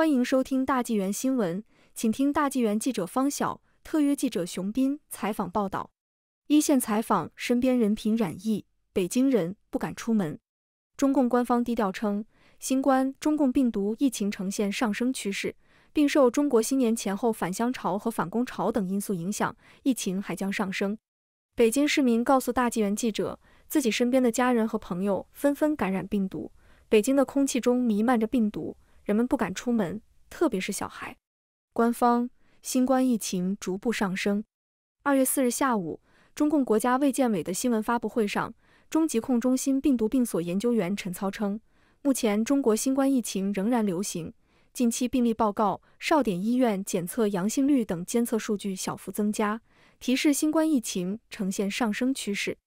欢迎收听大纪元新闻，请听大纪元记者方晓、特约记者熊斌采访报道。一线采访身边人品染疫，北京人不敢出门。中共官方低调称，新冠、中共病毒疫情呈现上升趋势，并受中国新年前后返乡潮和返工潮等因素影响，疫情还将上升。北京市民告诉大纪元记者，自己身边的家人和朋友纷纷感染病毒，北京的空气中弥漫着病毒。人们不敢出门，特别是小孩。官方新冠疫情逐步上升。二月四日下午，中共国家卫健委的新闻发布会上，中疾控中心病毒病所研究员陈操称，目前中国新冠疫情仍然流行，近期病例报告、少点医院检测阳性率等监测数据小幅增加，提示新冠疫情呈现上升趋势。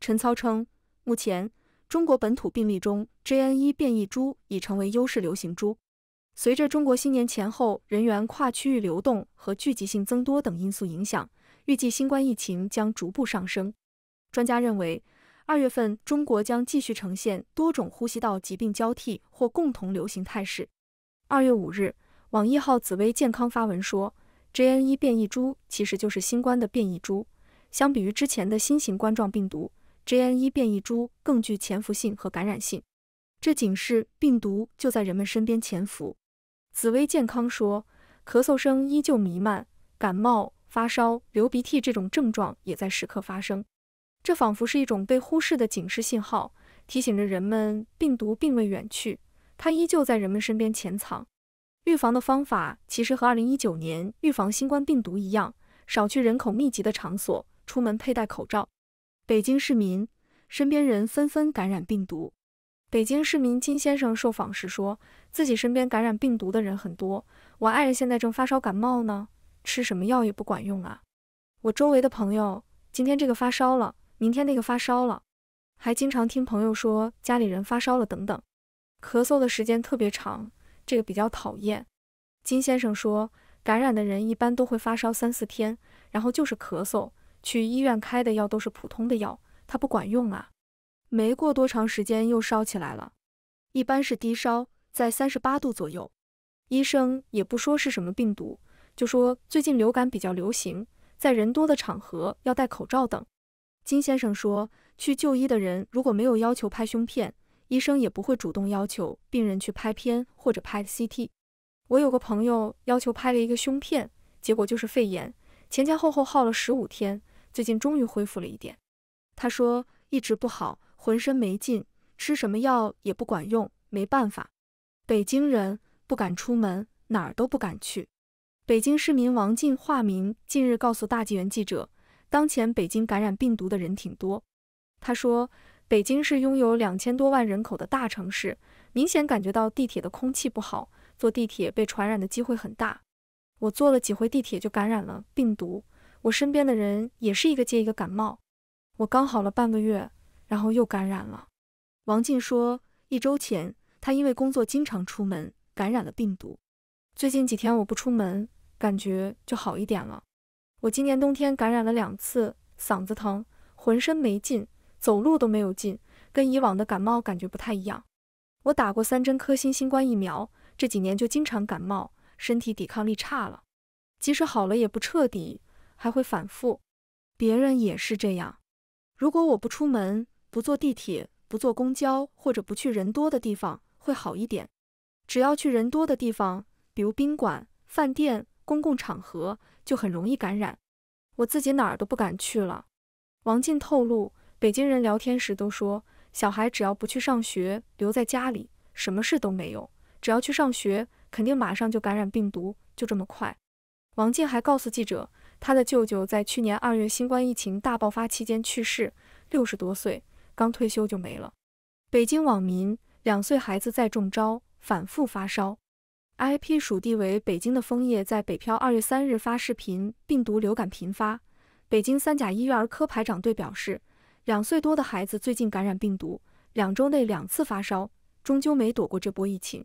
陈操称，目前。中国本土病例中，JN.1 变异株已成为优势流行株。随着中国新年前后人员跨区域流动和聚集性增多等因素影响，预计新冠疫情将逐步上升。专家认为，二月份中国将继续呈现多种呼吸道疾病交替或共同流行态势。二月五日，网易号“紫薇健康”发文说，JN.1 变异株其实就是新冠的变异株，相比于之前的新型冠状病毒。JN.1 变异株更具潜伏性和感染性，这警示病毒就在人们身边潜伏。紫薇健康说，咳嗽声依旧弥漫，感冒、发烧、流鼻涕这种症状也在时刻发生。这仿佛是一种被忽视的警示信号，提醒着人们，病毒并未远去，它依旧在人们身边潜藏。预防的方法其实和2019年预防新冠病毒一样，少去人口密集的场所，出门佩戴口罩。北京市民身边人纷纷感染病毒。北京市民金先生受访时说，自己身边感染病毒的人很多，我爱人现在正发烧感冒呢，吃什么药也不管用啊。我周围的朋友今天这个发烧了，明天那个发烧了，还经常听朋友说家里人发烧了等等。咳嗽的时间特别长，这个比较讨厌。金先生说，感染的人一般都会发烧三四天，然后就是咳嗽。去医院开的药都是普通的药，它不管用啊！没过多长时间又烧起来了，一般是低烧，在三十八度左右。医生也不说是什么病毒，就说最近流感比较流行，在人多的场合要戴口罩等。金先生说，去就医的人如果没有要求拍胸片，医生也不会主动要求病人去拍片或者拍 CT。我有个朋友要求拍了一个胸片，结果就是肺炎，前前后后耗了十五天。最近终于恢复了一点，他说一直不好，浑身没劲，吃什么药也不管用，没办法。北京人不敢出门，哪儿都不敢去。北京市民王进（化名）近日告诉大纪元记者，当前北京感染病毒的人挺多。他说，北京是拥有两千多万人口的大城市，明显感觉到地铁的空气不好，坐地铁被传染的机会很大。我坐了几回地铁就感染了病毒。我身边的人也是一个接一个感冒，我刚好了半个月，然后又感染了。王静说，一周前他因为工作经常出门，感染了病毒。最近几天我不出门，感觉就好一点了。我今年冬天感染了两次，嗓子疼，浑身没劲，走路都没有劲，跟以往的感冒感觉不太一样。我打过三针科兴新冠疫苗，这几年就经常感冒，身体抵抗力差了，即使好了也不彻底。还会反复，别人也是这样。如果我不出门、不坐地铁、不坐公交，或者不去人多的地方，会好一点。只要去人多的地方，比如宾馆、饭店、公共场合，就很容易感染。我自己哪儿都不敢去了。王进透露，北京人聊天时都说，小孩只要不去上学，留在家里，什么事都没有；只要去上学，肯定马上就感染病毒，就这么快。王进还告诉记者。他的舅舅在去年二月新冠疫情大爆发期间去世，六十多岁，刚退休就没了。北京网民两岁孩子再中招，反复发烧，IP 属地为北京的枫叶在北漂二月三日发视频，病毒流感频发。北京三甲医院儿科排长队表示，两岁多的孩子最近感染病毒，两周内两次发烧，终究没躲过这波疫情。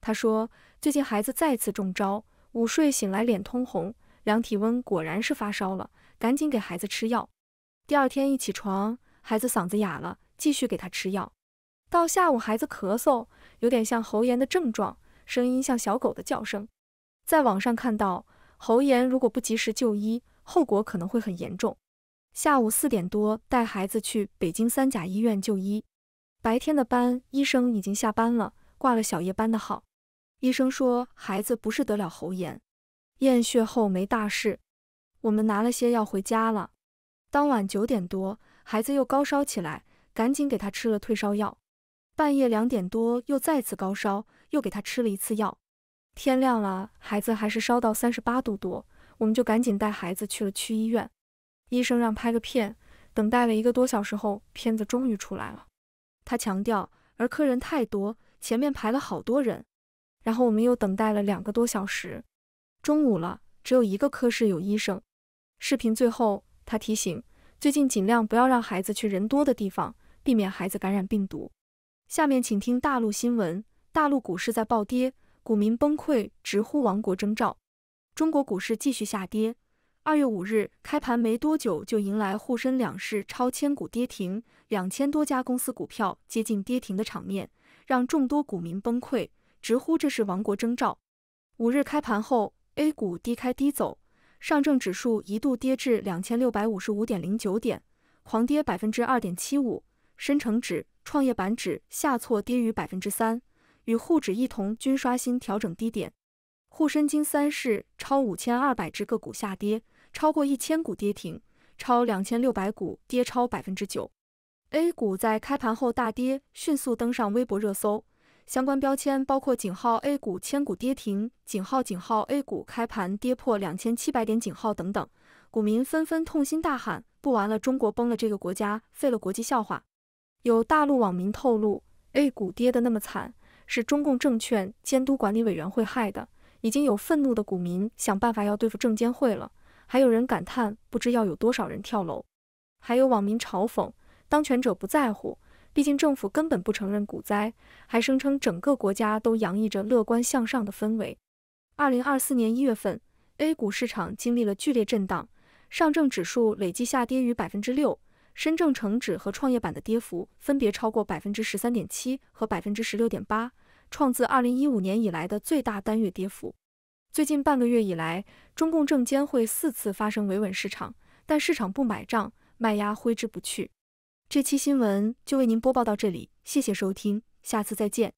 他说，最近孩子再次中招，午睡醒来脸通红。量体温，果然是发烧了，赶紧给孩子吃药。第二天一起床，孩子嗓子哑了，继续给他吃药。到下午，孩子咳嗽，有点像喉炎的症状，声音像小狗的叫声。在网上看到，喉炎如果不及时就医，后果可能会很严重。下午四点多，带孩子去北京三甲医院就医。白天的班医生已经下班了，挂了小夜班的号。医生说，孩子不是得了喉炎。验血后没大事，我们拿了些药回家了。当晚九点多，孩子又高烧起来，赶紧给他吃了退烧药。半夜两点多又再次高烧，又给他吃了一次药。天亮了，孩子还是烧到三十八度多，我们就赶紧带孩子去了区医院。医生让拍个片，等待了一个多小时后，片子终于出来了。他强调，儿科人太多，前面排了好多人，然后我们又等待了两个多小时。中午了，只有一个科室有医生。视频最后，他提醒：最近尽量不要让孩子去人多的地方，避免孩子感染病毒。下面请听大陆新闻：大陆股市在暴跌，股民崩溃，直呼亡国征兆。中国股市继续下跌，二月五日开盘没多久就迎来沪深两市超千股跌停，两千多家公司股票接近跌停的场面，让众多股民崩溃，直呼这是亡国征兆。五日开盘后。A 股低开低走，上证指数一度跌至两千六百五十五点零九点，狂跌百分之二点七五，深成指、创业板指下挫，跌逾百分之三，与沪指一同均刷新调整低点。沪深经三市超五千二百只个股下跌，超过一千股跌停，超两千六百股跌超百分之九。A 股在开盘后大跌，迅速登上微博热搜。相关标签包括井号 A 股千股跌停、井号井号 A 股开盘跌破两千七百点、井号等等。股民纷纷痛心大喊：“不玩了，中国崩了，这个国家废了，国际笑话。”有大陆网民透露，A 股跌得那么惨，是中共证券监督管理委员会害的。已经有愤怒的股民想办法要对付证监会了。还有人感叹，不知要有多少人跳楼。还有网民嘲讽，当权者不在乎。毕竟政府根本不承认股灾，还声称整个国家都洋溢着乐观向上的氛围。二零二四年一月份，A 股市场经历了剧烈震荡，上证指数累计下跌逾百分之六，深证成指和创业板的跌幅分别超过百分之十三点七和百分之十六点八，创自二零一五年以来的最大单月跌幅。最近半个月以来，中共证监会四次发生维稳市场，但市场不买账，卖压挥之不去。这期新闻就为您播报到这里，谢谢收听，下次再见。